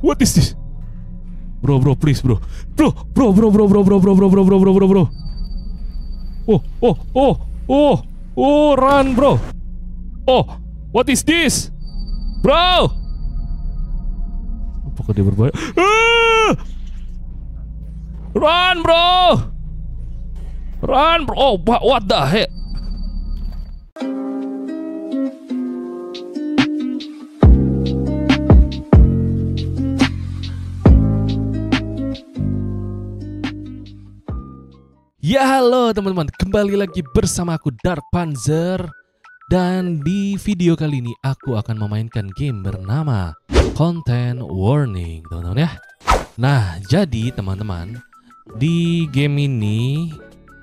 What is this? Bro, bro, please, bro. Bro, bro, bro, bro, bro, bro, bro, bro, bro, bro, bro, bro, bro. Oh, oh, oh, oh, oh, run, bro. Oh, what is this, bro? Apakah dia berbahaya? Run, bro. Run, bro. Oh, what the heck? Ya halo teman-teman, kembali lagi bersama aku Dark Panzer Dan di video kali ini aku akan memainkan game bernama Content Warning teman-teman ya Nah jadi teman-teman Di game ini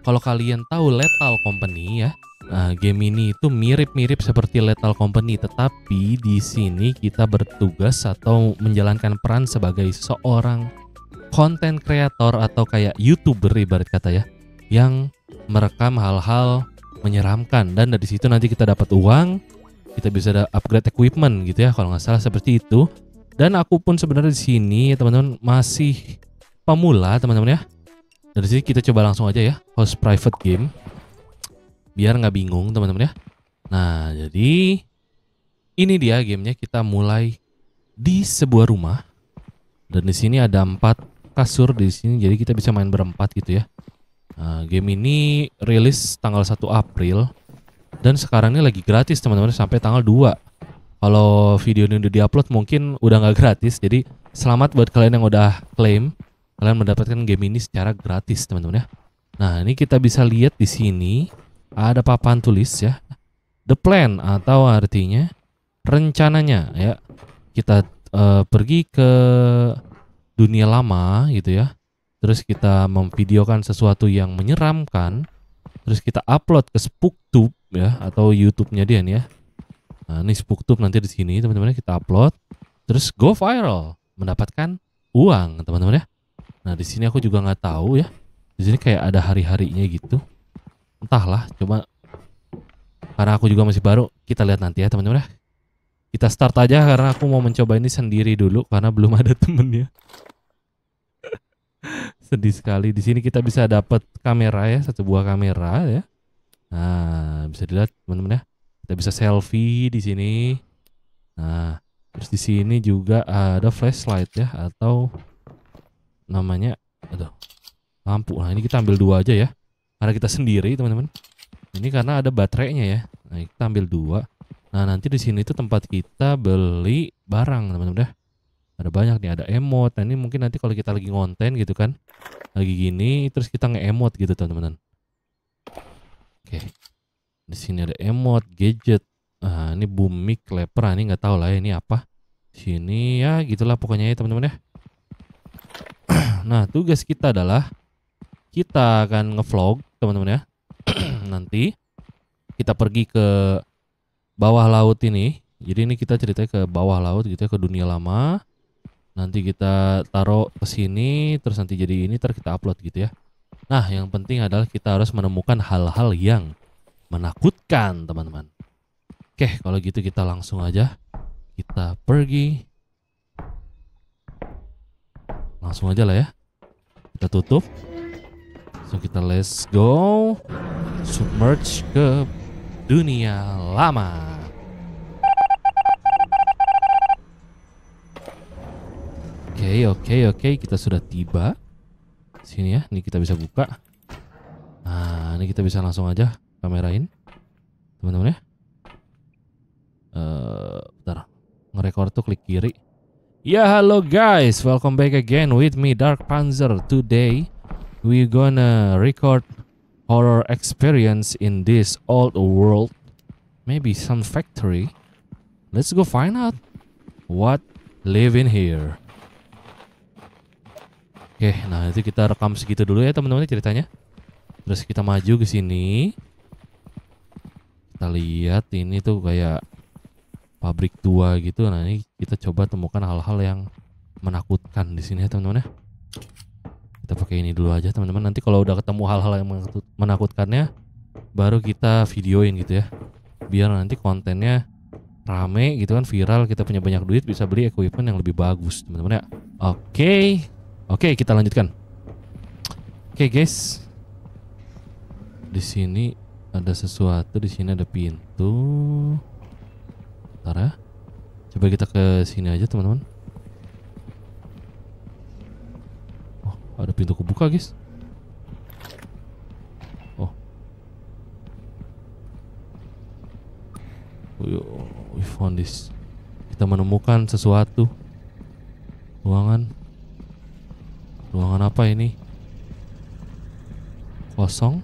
Kalau kalian tahu Lethal Company ya Nah, game ini itu mirip-mirip seperti Lethal Company, tetapi di sini kita bertugas atau menjalankan peran sebagai seorang konten kreator atau kayak youtuber ibarat kata ya yang merekam hal-hal menyeramkan dan dari situ nanti kita dapat uang kita bisa upgrade equipment gitu ya kalau nggak salah seperti itu dan aku pun sebenarnya di sini teman-teman masih pemula teman-teman ya dari sini kita coba langsung aja ya host private game biar nggak bingung teman-teman ya nah jadi ini dia gamenya kita mulai di sebuah rumah dan di sini ada empat kasur di sini jadi kita bisa main berempat gitu ya Nah, game ini rilis tanggal 1 April dan sekarang ini lagi gratis teman-teman sampai tanggal 2. Kalau video ini udah diupload mungkin udah nggak gratis. Jadi selamat buat kalian yang udah klaim kalian mendapatkan game ini secara gratis teman-teman ya. Nah, ini kita bisa lihat di sini ada papan tulis ya. The plan atau artinya rencananya ya. Kita uh, pergi ke dunia lama gitu ya terus kita memvideokan sesuatu yang menyeramkan, terus kita upload ke SpookTube ya atau YouTube-nya dia nih ya. Nah, ini SpookTube nanti di sini teman-teman kita upload, terus go viral, mendapatkan uang teman-teman ya. Nah, di sini aku juga nggak tahu ya. Di sini kayak ada hari-harinya gitu. Entahlah, coba karena aku juga masih baru, kita lihat nanti ya teman-teman ya. Kita start aja karena aku mau mencoba ini sendiri dulu karena belum ada temennya sedih sekali. Di sini kita bisa dapat kamera ya, satu buah kamera ya. Nah, bisa dilihat teman-teman ya. Kita bisa selfie di sini. Nah, terus di sini juga ada flashlight ya atau namanya aduh, lampu. Nah, ini kita ambil dua aja ya. Karena kita sendiri, teman-teman. Ini karena ada baterainya ya. Nah, kita ambil dua. Nah, nanti di sini itu tempat kita beli barang, teman-teman ya ada banyak nih ada emot nah ini mungkin nanti kalau kita lagi ngonten gitu kan lagi gini terus kita nge-emot gitu teman-teman oke di sini ada emot gadget nah ini bumi mic clapper nah, ini nggak tahu lah ya, ini apa sini ya gitulah pokoknya ya teman-teman ya nah tugas kita adalah kita akan ngevlog teman-teman ya nanti kita pergi ke bawah laut ini jadi ini kita ceritanya ke bawah laut gitu ya ke dunia lama nanti kita taruh ke sini terus nanti jadi ini terus kita upload gitu ya nah yang penting adalah kita harus menemukan hal-hal yang menakutkan teman-teman oke kalau gitu kita langsung aja kita pergi langsung aja lah ya kita tutup so kita let's go submerge ke dunia lama okay, oke okay, oke okay. kita sudah tiba sini ya ini kita bisa buka nah ini kita bisa langsung aja kamerain teman-teman ya uh, bentar Ngerekor tuh klik kiri ya halo guys welcome back again with me Dark Panzer today we gonna record horror experience in this old world maybe some factory let's go find out what live in here Oke, nah itu kita rekam segitu dulu ya teman-teman ceritanya. Terus kita maju ke sini. Kita lihat ini tuh kayak pabrik tua gitu. Nah, ini kita coba temukan hal-hal yang menakutkan di sini ya teman-teman ya. Kita pakai ini dulu aja teman-teman. Nanti kalau udah ketemu hal-hal yang menakutkannya baru kita videoin gitu ya. Biar nanti kontennya rame gitu kan viral kita punya banyak duit bisa beli equipment yang lebih bagus teman-teman ya. Oke, Oke, kita lanjutkan. Oke, guys. Di sini ada sesuatu, di sini ada pintu. ya, Coba kita ke sini aja, teman-teman. Oh, ada pintu kebuka, guys. Oh. We oh, found this. Kita menemukan sesuatu. Ruangan. Ruangan apa ini? Kosong.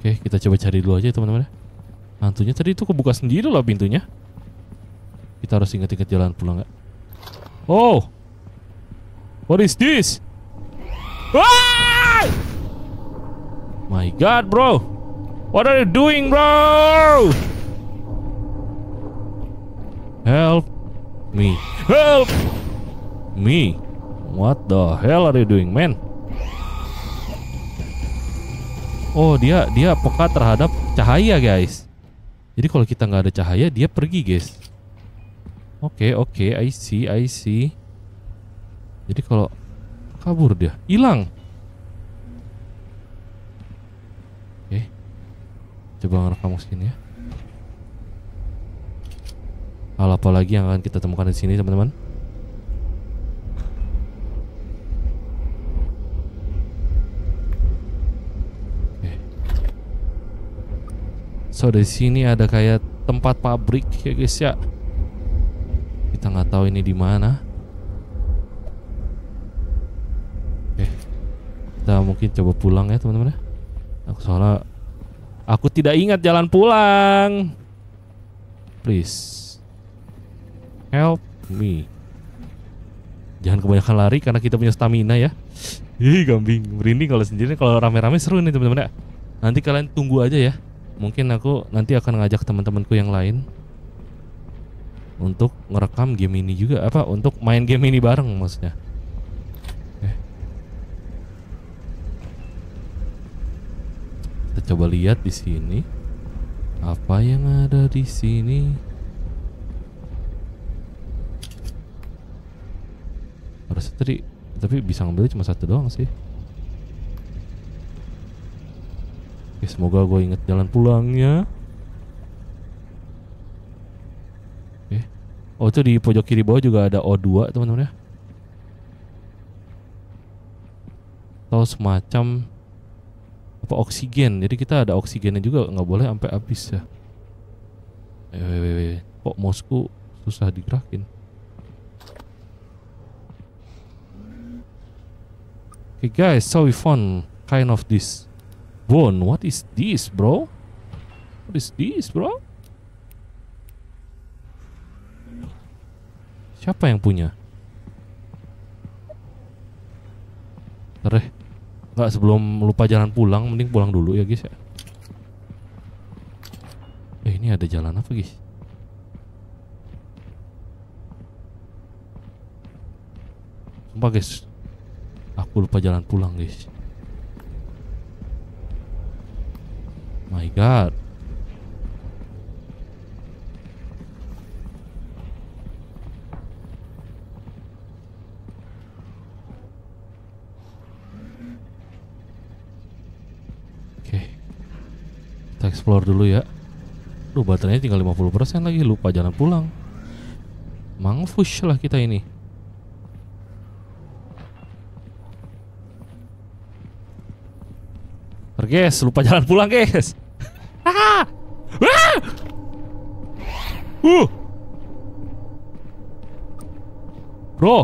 Oke, kita coba cari dulu aja teman-teman. Ya. Hantunya tadi itu kebuka sendiri loh pintunya. Kita harus ingat-ingat jalan pulang nggak? Oh, what is this? Ah! My God, bro, what are you doing, bro? Help! Me. Help! Me? What the hell are you doing, man? Oh, dia dia peka terhadap cahaya, guys. Jadi kalau kita nggak ada cahaya, dia pergi, guys. Oke, okay, oke, okay, I see, I see. Jadi kalau kabur dia, hilang. Oke. Okay. Coba ngerekam sini ya. Hal apa lagi yang akan kita temukan di sini, teman-teman? Eh. So di sini ada kayak tempat pabrik ya guys ya. Kita nggak tahu ini di mana. Oke, eh, kita mungkin coba pulang ya teman-teman ya. Aku soalnya aku tidak ingat jalan pulang. Please. Help me. Jangan kebanyakan lari karena kita punya stamina ya. Ih, gambing. Merinding kalau sendiri kalau rame-rame seru nih teman-teman ya. Nanti kalian tunggu aja ya. Mungkin aku nanti akan ngajak teman-temanku yang lain untuk ngerekam game ini juga apa untuk main game ini bareng maksudnya. Eh. Kita coba lihat di sini apa yang ada di sini. sih tapi bisa ngambil cuma satu doang sih Oke, ya, semoga gue inget jalan pulangnya Oke. Eh, oh itu di pojok kiri bawah juga ada O2 teman-teman ya Atau semacam apa oksigen jadi kita ada oksigennya juga nggak boleh sampai habis ya pok eh, mosku susah digerakin Okay guys, so we found kind of this bone. What is this, bro? What is this, bro? Siapa yang punya? Ntar Nggak sebelum lupa jalan pulang Mending pulang dulu ya guys ya Eh ini ada jalan apa guys? Sumpah guys Gue lupa jalan pulang guys My god Oke. kita explore dulu ya Duh baterainya tinggal 50% lagi lupa jalan pulang Mangfush lah kita ini guys, lupa jalan pulang guys. Ah! Uh! Bro.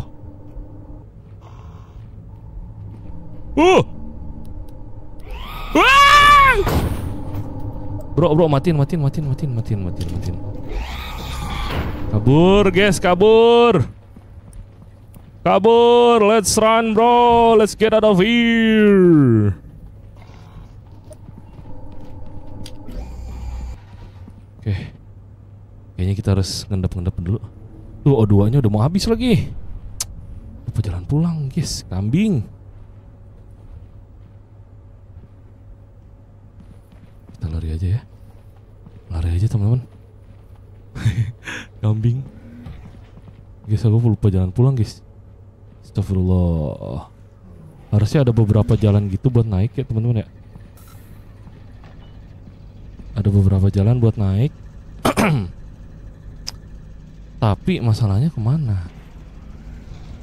Uh! Ah! Bro, bro, matiin, matiin, matiin, matiin, matiin, matiin, matiin. Kabur, guys, kabur. Kabur, let's run, bro. Let's get out of here. Oke. Kayaknya kita harus ngendap-ngendap dulu. Tuh O2-nya udah mau habis lagi. Apa jalan pulang, guys? Kambing. Kita lari aja ya. Lari aja, teman-teman. Kambing. Guys, aku lupa jalan pulang, guys. Astagfirullah. Harusnya ada beberapa jalan gitu buat naik ya, teman-teman ya ada beberapa jalan buat naik tapi masalahnya kemana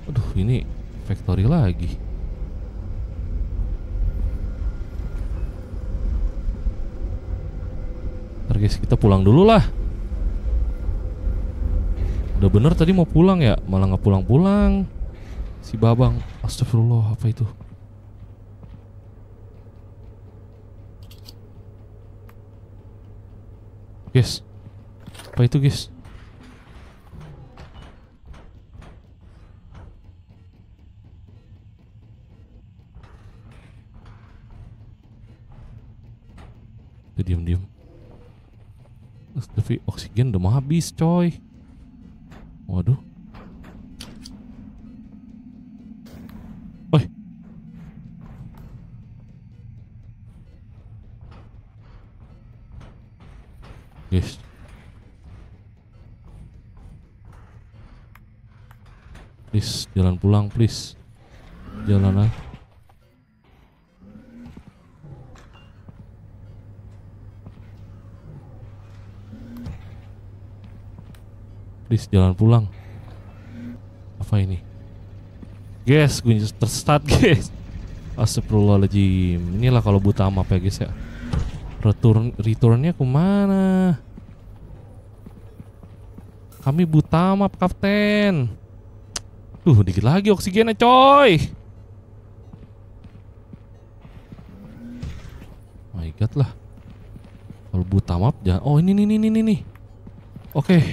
aduh ini factory lagi ntar guys kita pulang dulu lah udah bener tadi mau pulang ya malah nggak pulang-pulang si babang astagfirullah apa itu Guys. Apa itu, guys? diam-diam. Tapi oksigen udah mau habis, coy. Waduh. Jalan pulang please. Jalan lah Please jalan pulang. Apa ini? Guys, gue terstart guys. Astagfirullahaladzim Inilah kalau buta map ya guys ya Return, Returnnya kemana Kami buta map kapten Duh, dikit lagi oksigennya, coy. Oh my god lah. Kalau buta map jangan. Oh, ini nih nih nih nih. Oke. Okay.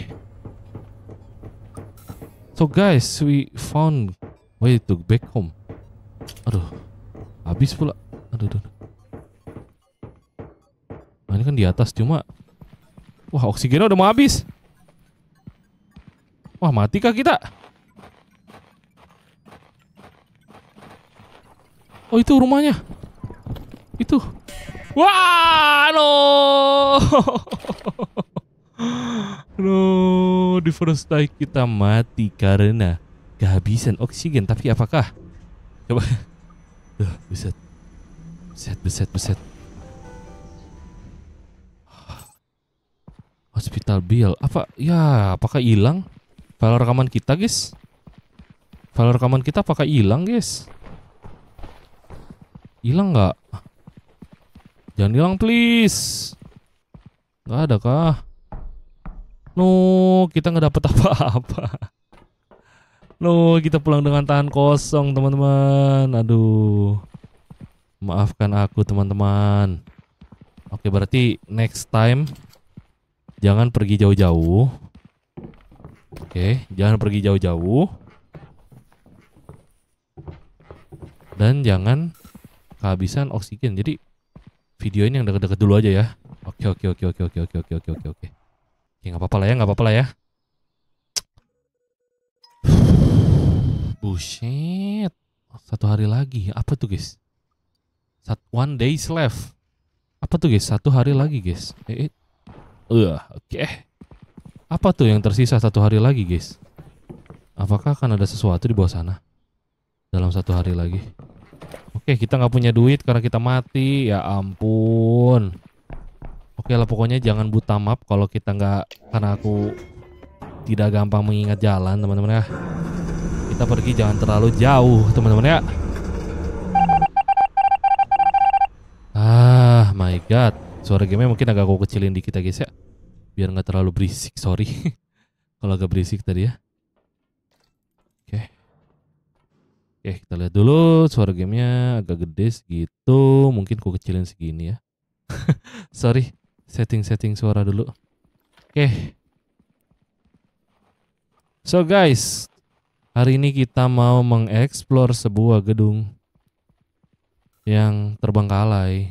So guys, we found way to back home. Aduh. Habis pula. Aduh, aduh. Nah, ini kan di atas cuma Wah, oksigennya udah mau habis. Wah, mati kah kita? Oh itu rumahnya. Itu. Wah, no. no, di first strike kita mati karena kehabisan oksigen. Tapi apakah? Coba. Duh, buset. beset, beset, beset. Hospital bill. Apa? Ya, apakah hilang? File rekaman kita, guys? File rekaman kita apakah hilang, guys? Hilang nggak? Jangan hilang please. Nggak ada kah? No, kita nggak dapat apa-apa. No, kita pulang dengan tangan kosong teman-teman. Aduh. Maafkan aku teman-teman. Oke, berarti next time jangan pergi jauh-jauh. Oke, jangan pergi jauh-jauh. Dan jangan kehabisan oksigen. Jadi video ini yang deket-deket dulu aja ya. Oke oke oke oke oke oke oke oke oke oke. Ya nggak apa-apa lah ya, nggak apa-apa lah ya. Buset. Satu hari lagi. Apa tuh guys? Sat one days left. Apa tuh guys? Satu hari lagi guys. Eh, Uh, oke. Okay. Apa tuh yang tersisa satu hari lagi guys? Apakah akan ada sesuatu di bawah sana? Dalam satu hari lagi. Oke, kita nggak punya duit karena kita mati. Ya ampun. Oke lah, pokoknya jangan buta map kalau kita nggak... Karena aku tidak gampang mengingat jalan, teman-teman ya. Kita pergi jangan terlalu jauh, teman-teman ya. Ah, my God. Suara game mungkin agak aku kecilin dikit ya, guys ya. Biar nggak terlalu berisik, sorry. kalau agak berisik tadi ya. Oke, kita lihat dulu suara gamenya agak gede segitu. Mungkin ku kecilin segini ya. Sorry, setting-setting suara dulu. Oke. So guys, hari ini kita mau mengeksplor sebuah gedung yang terbengkalai.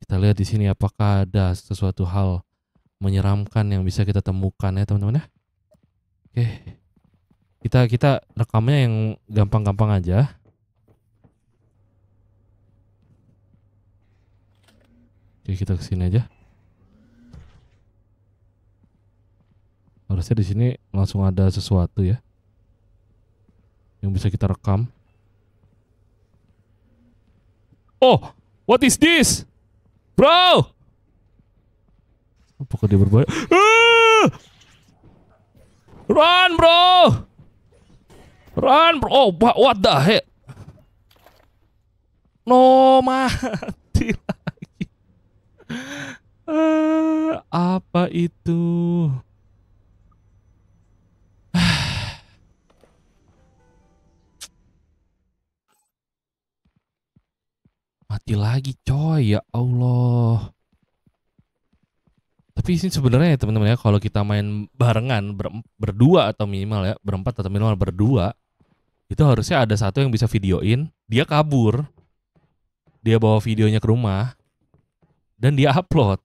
Kita lihat di sini apakah ada sesuatu hal menyeramkan yang bisa kita temukan ya teman-teman ya. Oke kita kita rekamnya yang gampang-gampang aja oke kita kesini aja harusnya di sini langsung ada sesuatu ya yang bisa kita rekam oh what is this bro apakah dia berbahaya Run bro Run bro, oh, what, what the heck? No mati lagi. Uh, apa itu? mati lagi coy ya Allah tapi sih sebenarnya ya teman-teman ya kalau kita main barengan ber berdua atau minimal ya berempat atau minimal berdua itu harusnya ada satu yang bisa videoin dia kabur dia bawa videonya ke rumah dan dia upload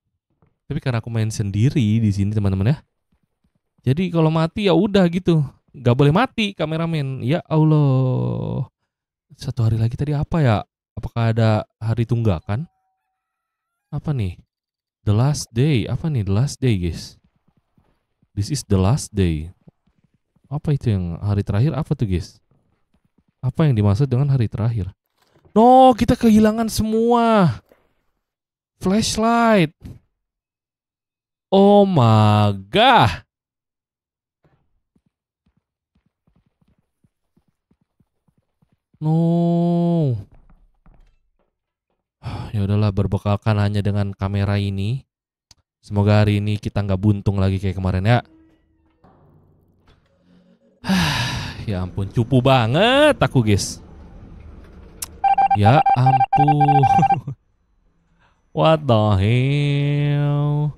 tapi karena aku main sendiri di sini teman-teman ya jadi kalau mati ya udah gitu nggak boleh mati kameramen ya Allah satu hari lagi tadi apa ya apakah ada hari tunggakan apa nih the last day apa nih the last day guys this is the last day apa itu yang hari terakhir apa tuh guys apa yang dimaksud dengan hari terakhir? No, kita kehilangan semua. Flashlight. Oh my god. No. Ya udahlah berbekalkan hanya dengan kamera ini. Semoga hari ini kita nggak buntung lagi kayak kemarin ya. ya ampun, cupu banget aku, guys. Ya ampun. What the hell?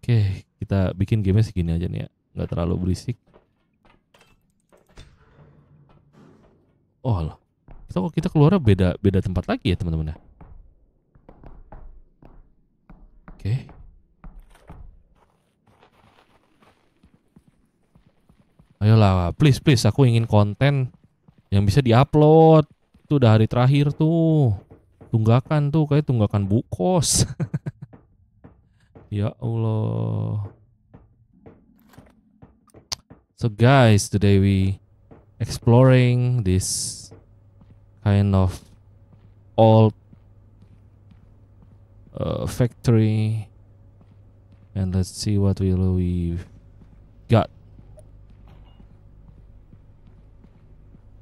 Oke, kita bikin gamenya segini aja nih ya. Nggak terlalu berisik. Oh loh. Kita kita keluar beda beda tempat lagi ya teman-teman ya. Oke. Okay. Ayolah, iya please please aku ingin konten yang bisa diupload. Itu udah hari terakhir tuh. Tunggakan tuh kayak tunggakan bukos. ya Allah. So guys, today we exploring this kind of old uh, factory and let's see what will we got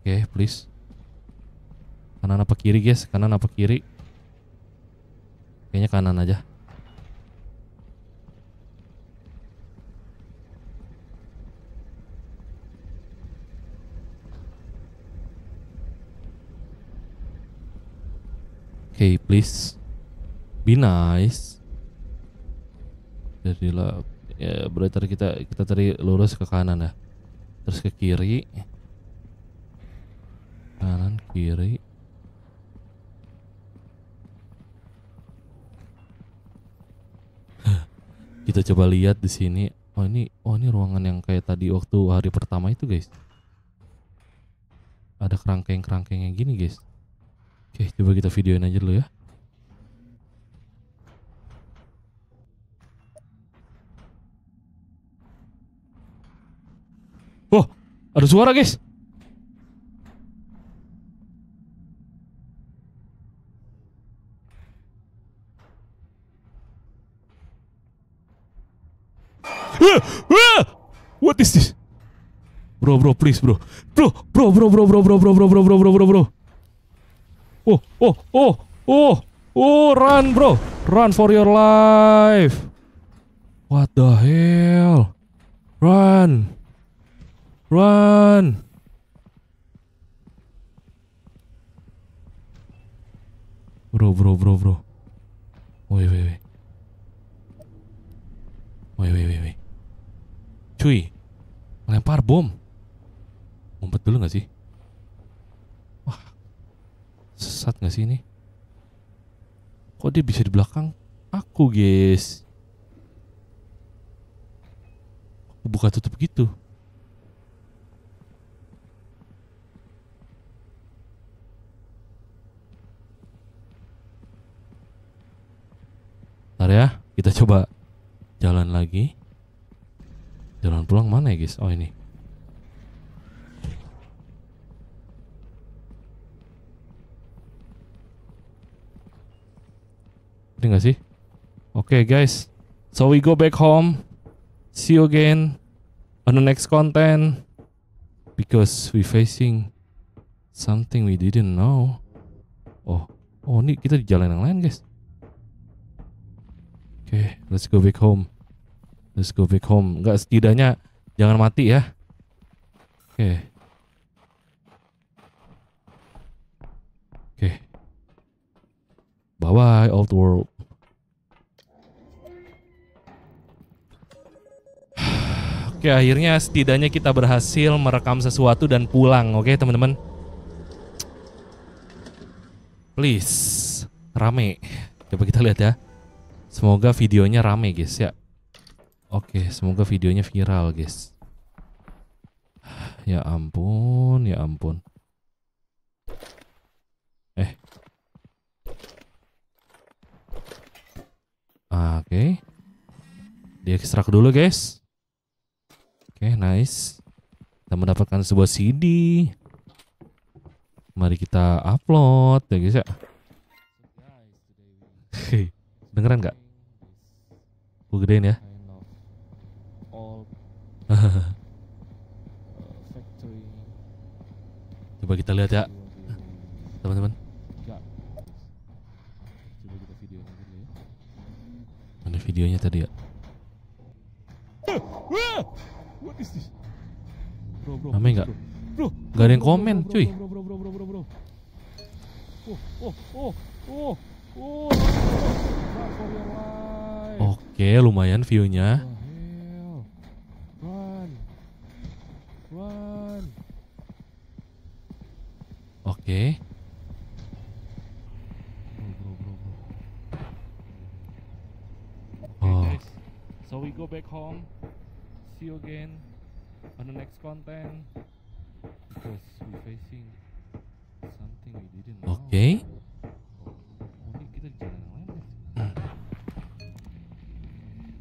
okay, please. Kanan apa kiri, guys? Kanan apa kiri? Kayaknya kanan aja. Oke, okay, please. Be nice. Jadilah ya berarti kita kita tadi lurus ke kanan ya. Terus ke kiri kiri kita coba lihat di sini oh ini oh ini ruangan yang kayak tadi waktu hari pertama itu guys ada kerangkeng kerangkeng yang gini guys oke coba kita videoin aja dulu ya Wah, ada suara guys. Bro, bro, please, bro. Bro, bro, bro, bro, bro, bro, bro, bro, bro, bro, bro, bro, bro. Oh, oh, oh, oh, oh, run, bro. Run for your life. What the hell? Run. Run. Bro, bro, bro, bro. Wait, wait, wait. Wait, wait, wait, wait. Cuy, lempar bom. Mumpet dulu gak sih? Wah, sesat gak sih ini? Kok dia bisa di belakang? Aku guys. Aku Buka tutup gitu. Ntar ya, kita coba jalan lagi. Jalan pulang mana ya guys? Oh ini. Ini gak sih? Oke okay, guys, so we go back home. See you again on the next content because we facing something we didn't know. Oh, oh ini kita di jalan yang lain guys. Oke, okay, let's go back home. Let's go back home. Gak setidaknya jangan mati ya. Oke. Okay. Bye bye old world. Oke, akhirnya setidaknya kita berhasil merekam sesuatu dan pulang, oke teman-teman? Please, rame. Coba kita lihat ya. Semoga videonya rame, guys ya. Oke, semoga videonya viral, guys. Ya ampun, ya ampun. Oke. Okay. Di ekstrak dulu guys. Oke, nice. Kita mendapatkan sebuah CD. Mari kita upload ya guys ya. Dengeran nggak? Gue gedein ya. Coba kita lihat ya, teman-teman. videonya tadi ya. Ramai nggak? Gak ada yang komen, cuy. Oke, lumayan viewnya. Oke. we go back home. See you again on the next content because we facing something we didn't know. Okay. Oh, hmm.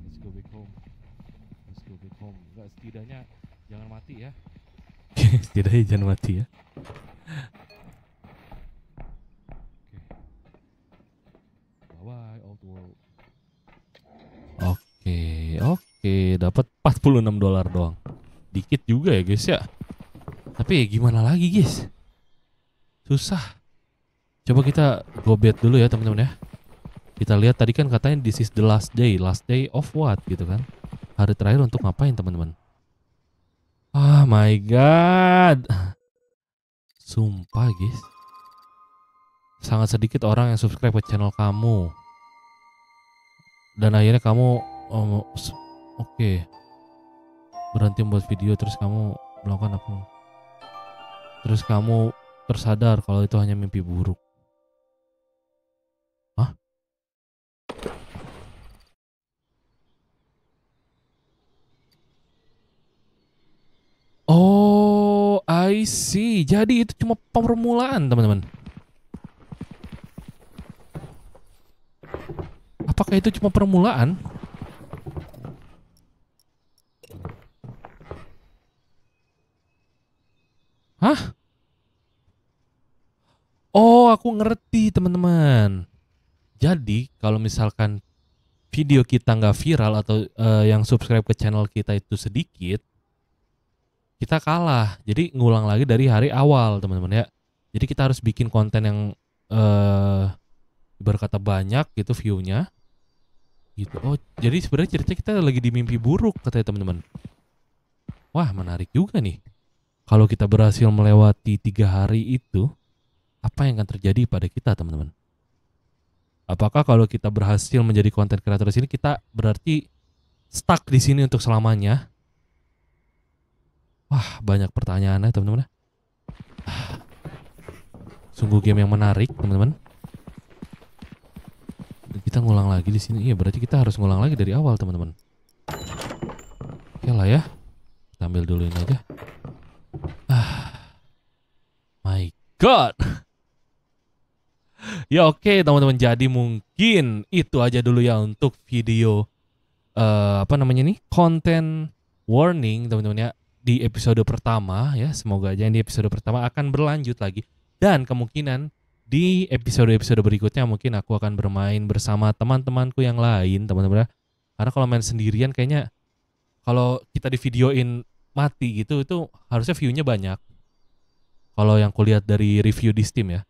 Let's go back home. Let's go back home. Enggak setidaknya jangan mati ya. setidaknya jangan mati ya. 46 dolar doang. Dikit juga ya guys ya. Tapi ya gimana lagi guys? Susah. Coba kita go bed dulu ya teman-teman ya. Kita lihat tadi kan katanya this is the last day, last day of what gitu kan. Hari terakhir untuk ngapain teman-teman? oh my god. Sumpah guys. Sangat sedikit orang yang subscribe ke channel kamu. Dan akhirnya kamu um, oke berhenti membuat video terus kamu melakukan apa terus kamu tersadar kalau itu hanya mimpi buruk Hah? Oh, I see. Jadi itu cuma permulaan, teman-teman. Apakah itu cuma permulaan? Hah? Oh, aku ngerti teman-teman. Jadi kalau misalkan video kita nggak viral atau uh, yang subscribe ke channel kita itu sedikit, kita kalah. Jadi ngulang lagi dari hari awal teman-teman ya. Jadi kita harus bikin konten yang uh, berkata banyak gitu viewnya. Gitu. Oh, jadi sebenarnya cerita kita lagi di mimpi buruk katanya teman-teman. Wah menarik juga nih kalau kita berhasil melewati tiga hari itu, apa yang akan terjadi pada kita, teman-teman? Apakah kalau kita berhasil menjadi konten kreator di sini, kita berarti stuck di sini untuk selamanya? Wah, banyak pertanyaannya, teman-teman. Ya. sungguh game yang menarik, teman-teman. Kita ngulang lagi di sini. Iya, berarti kita harus ngulang lagi dari awal, teman-teman. Oke lah ya. Kita ambil dulu ini aja. god. ya oke okay, teman-teman jadi mungkin itu aja dulu ya untuk video uh, apa namanya nih konten warning teman-teman ya di episode pertama ya semoga aja di episode pertama akan berlanjut lagi dan kemungkinan di episode-episode berikutnya mungkin aku akan bermain bersama teman-temanku yang lain teman-teman ya. karena kalau main sendirian kayaknya kalau kita di videoin mati gitu itu harusnya viewnya banyak kalau yang kulihat dari review di Steam ya.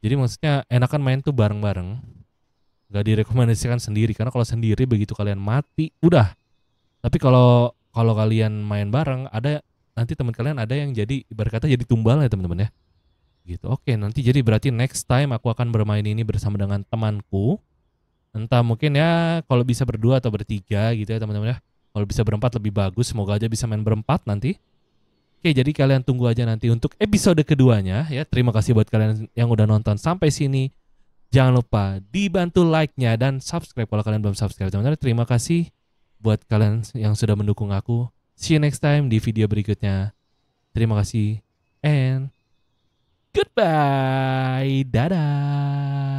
Jadi maksudnya enakan main tuh bareng-bareng. Gak direkomendasikan sendiri karena kalau sendiri begitu kalian mati udah. Tapi kalau kalau kalian main bareng ada nanti teman kalian ada yang jadi berkata jadi tumbal ya teman-teman ya. Gitu. Oke, nanti jadi berarti next time aku akan bermain ini bersama dengan temanku. Entah mungkin ya kalau bisa berdua atau bertiga gitu ya teman-teman ya. Kalau bisa berempat lebih bagus, semoga aja bisa main berempat nanti. Oke, jadi kalian tunggu aja nanti untuk episode keduanya ya. Terima kasih buat kalian yang udah nonton sampai sini. Jangan lupa dibantu like-nya dan subscribe kalau kalian belum subscribe. Teman-teman, terima kasih buat kalian yang sudah mendukung aku. See you next time di video berikutnya. Terima kasih and goodbye. Dadah.